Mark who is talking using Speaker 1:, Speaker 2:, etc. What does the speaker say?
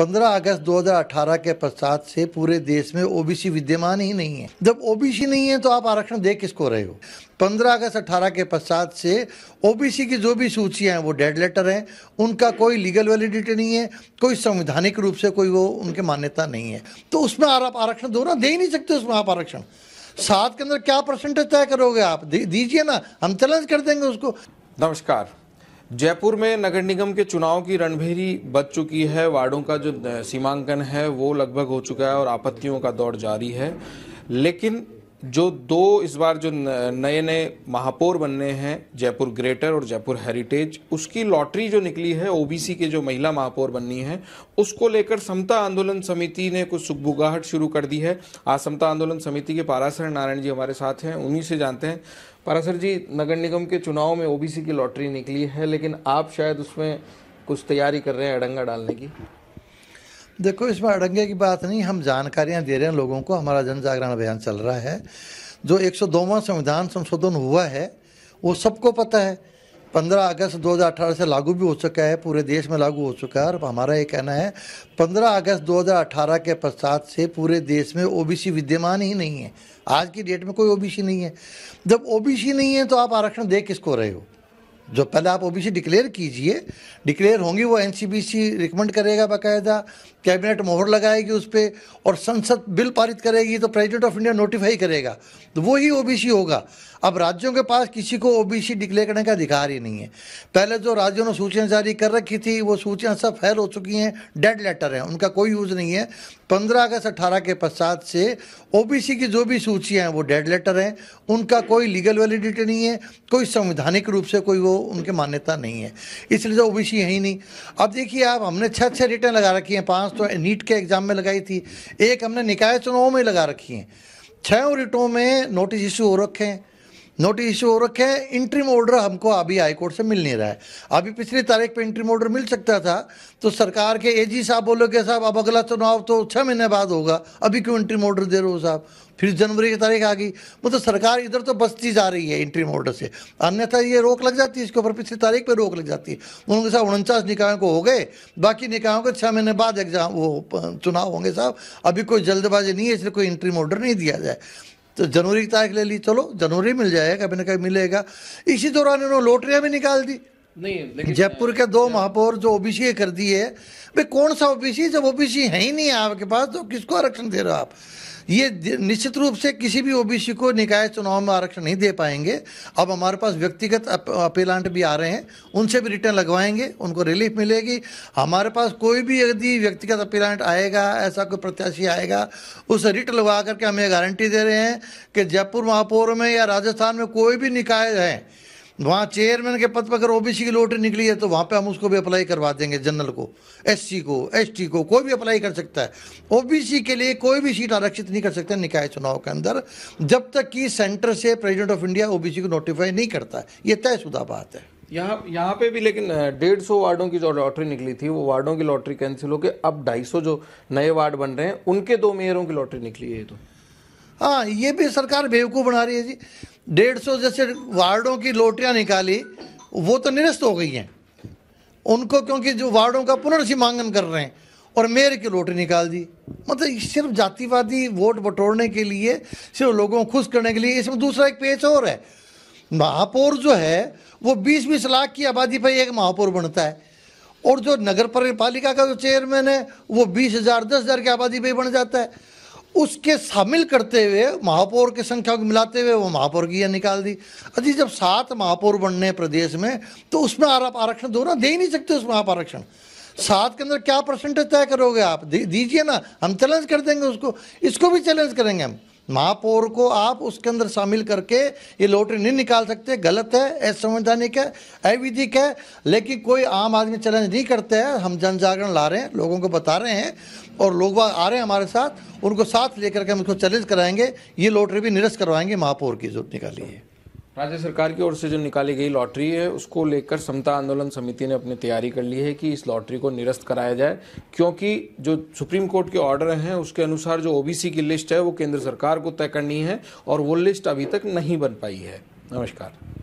Speaker 1: 15 अगस्त 2018 के पश्चात से पूरे देश में ओबीसी विद्यमान ही नहीं है जब ओबीसी नहीं है तो आप आरक्षण दे किसको रहे हो 15 अगस्त 18 के पश्चात से ओबीसी की जो भी सूचियाँ हैं वो डेड लेटर हैं उनका कोई लीगल वैलिडिटी नहीं है कोई संवैधानिक रूप से कोई वो उनके मान्यता नहीं है तो उसमें आप आरक्षण दो ना दे ही नहीं सकते उसमें आप आरक्षण सात के अंदर क्या परसेंटेज तय करोगे आप दीजिए ना हम चैलेंज कर देंगे उसको
Speaker 2: नमस्कार जयपुर में नगर निगम के चुनाव की रणभेरी बच चुकी है वार्डों का जो सीमांकन है वो लगभग हो चुका है और आपत्तियों का दौर जारी है लेकिन जो दो इस बार जो नए नए महापौर बनने हैं जयपुर ग्रेटर और जयपुर हेरिटेज उसकी लॉटरी जो निकली है ओबीसी के जो महिला महापौर बननी है उसको लेकर समता आंदोलन समिति ने कुछ सुखबुगाहट शुरू कर दी है आज समता आंदोलन समिति के पारासर नारायण जी हमारे साथ हैं उन्हीं से जानते हैं पारासर जी नगर निगम के चुनाव में ओबीसी की लॉटरी निकली है लेकिन आप शायद उसमें कुछ तैयारी कर रहे हैं अड़ंगा डालने की
Speaker 1: देखो इसमें अड़ंगे की बात नहीं हम जानकारियाँ दे रहे हैं लोगों को हमारा जन जागरण अभियान चल रहा है जो एक संविधान संशोधन हुआ है वो सबको पता है 15 अगस्त 2018 से लागू भी हो चुका है पूरे देश में लागू हो चुका है और हमारा ये कहना है 15 अगस्त 2018 के पश्चात से पूरे देश में ओबीसी विद्यमान ही नहीं है आज की डेट में कोई ओबीसी नहीं है जब ओबीसी नहीं है तो आप आरक्षण दे किसको रहे हो जो पहले आप ओबीसी डिक्लेयर कीजिए डिक्लेयर होंगी वो एनसीबीसी रिकमेंड करेगा बाकायदा कैबिनेट मोहर लगाएगी उस पर और संसद बिल पारित करेगी तो प्रेसिडेंट ऑफ इंडिया नोटिफाई करेगा तो वो ही ओबीसी होगा अब राज्यों के पास किसी को ओबीसी डिक्लेयर करने का अधिकार ही नहीं है पहले जो राज्यों ने सूचियाँ जारी कर रखी थी वो सूचियाँ सब फैल हो चुकी हैं डेड लेटर हैं उनका कोई यूज़ नहीं है पंद्रह अगस्त अट्ठारह के पश्चात से ओबीसी की जो भी सूचियाँ हैं वो डेड लेटर हैं उनका कोई लीगल वैलिडिटी नहीं है कोई संवैधानिक रूप से कोई वो उनकी मान्यता नहीं है इसलिए तो ओ है ही नहीं अब देखिए आप हमने छः छः रिटर्न लगा रखी हैं पाँच तो नीट के एग्ज़ाम में लगाई थी एक हमने निकाय चुनाव में लगा रखी हैं छः रिटों में नोटिस इशू हो रखे हैं नोटिस इश्यू हो रखे हैं इंट्रीम ऑर्डर हमको अभी हाईकोर्ट से मिल नहीं रहा है अभी पिछली तारीख पे इंट्रीम ऑर्डर मिल सकता था तो सरकार के एजी साहब बोलोगे साहब अब अगला चुनाव तो छः महीने बाद होगा अभी क्यों इंट्रीम ऑर्डर दे रहे हो साहब फिर जनवरी की तारीख आ गई मतलब तो सरकार इधर तो बस्ती जा रही है इंट्रीम ऑर्डर से अन्यथा ये रोक लग जाती है इसके ऊपर पिछली तारीख पर रोक लग जाती है उनके साथ उनचास निकायों को हो गए बाकी निकायों के छः महीने बाद एग्जाम वो चुनाव होंगे साहब अभी कोई जल्दबाजी नहीं है इसलिए कोई इंट्रीम ऑर्डर नहीं दिया जाए तो जनवरी की तारीख ले ली चलो जनवरी मिल जाएगा कभी ना कभी मिलेगा इसी दौरान इन्होंने लोटरियां भी निकाल दी
Speaker 2: नहीं जयपुर
Speaker 1: के दो महापौर जो ओबीसी कर दिए भाई कौन सा ओबीसी जब ओबीसी है ही नहीं आपके पास तो किसको आरक्षण दे रहे हो आप ये निश्चित रूप से किसी भी ओबीसी को निकाय चुनाव में आरक्षण नहीं दे पाएंगे अब हमारे पास व्यक्तिगत अपीलांट भी आ रहे हैं उनसे भी रिटर्न लगवाएंगे उनको रिलीफ मिलेगी हमारे पास कोई भी यदि व्यक्तिगत अपीलांट आएगा ऐसा कोई प्रत्याशी आएगा उस रिट लगवा करके हमें गारंटी दे रहे हैं कि जयपुर महापौर में या राजस्थान में कोई भी निकाय है वहाँ चेयरमैन के पद पर अगर ओबीसी की लोटरी निकली है तो वहाँ पे हम उसको भी अप्लाई करवा देंगे जनरल को एससी को एसटी को कोई भी अप्लाई कर सकता है ओबीसी के लिए कोई भी सीट आरक्षित नहीं कर सकता निकाय चुनाव के अंदर जब तक कि सेंटर से प्रेसिडेंट ऑफ इंडिया ओबीसी को नोटिफाई नहीं करता ये तयशुदा बात है
Speaker 2: यहाँ यहाँ पे भी लेकिन डेढ़ सौ वार्डों की जो लॉटरी निकली थी वो वार्डों की लॉटरी कैंसिल होकर अब ढाई सौ जो नए वार्ड बन रहे हैं उनके दो मेयरों की लॉटरी निकली है तो
Speaker 1: हाँ ये भी सरकार बेवकूफ़ बना रही है जी डेढ़ सौ जैसे वार्डों की लोटियाँ निकाली वो तो निरस्त हो गई हैं उनको क्योंकि जो वार्डों का पुनर्सीमांगन कर रहे हैं और मेयर की लोटी निकाल दी मतलब सिर्फ जातिवादी वोट बटोरने के लिए सिर्फ लोगों को खुश करने के लिए इसमें दूसरा एक पेच और है महापौर जो है वो बीस बीस लाख की आबादी पर एक महापौर बनता है और जो नगर पालिका का जो चेयरमैन है वो बीस हज़ार दस हज़ार की आबादी पर बन जाता है उसके शामिल करते हुए महापौर की संख्या को मिलाते हुए वो महापौर की निकाल दी अजी जब सात महापौर बनने प्रदेश में तो उसमें आप आरक्षण दो ना दे ही नहीं सकते उस आप आरक्षण सात के अंदर क्या परसेंटेज तय करोगे आप दीजिए ना हम चैलेंज कर देंगे उसको इसको भी चैलेंज करेंगे हम महापौर को आप उसके अंदर शामिल करके ये लॉटरी नहीं निकाल सकते गलत है असंवैधानिक है अविधिक है लेकिन कोई आम आदमी चैलेंज नहीं करते हैं हम जन जागरण ला रहे हैं लोगों को बता रहे हैं और लोग आ रहे हैं हमारे साथ उनको साथ लेकर के हम उसको चैलेंज कराएंगे ये लॉटरी भी निरस्त करवाएंगे महापौर की जरूरत निकाली है
Speaker 2: राज्य सरकार की ओर से जो निकाली गई लॉटरी है उसको लेकर समता आंदोलन समिति ने अपनी तैयारी कर ली है कि इस लॉटरी को निरस्त कराया जाए क्योंकि जो सुप्रीम कोर्ट के ऑर्डर हैं उसके अनुसार जो ओबीसी की लिस्ट है वो केंद्र सरकार को तय करनी है और वो लिस्ट अभी तक नहीं बन पाई है नमस्कार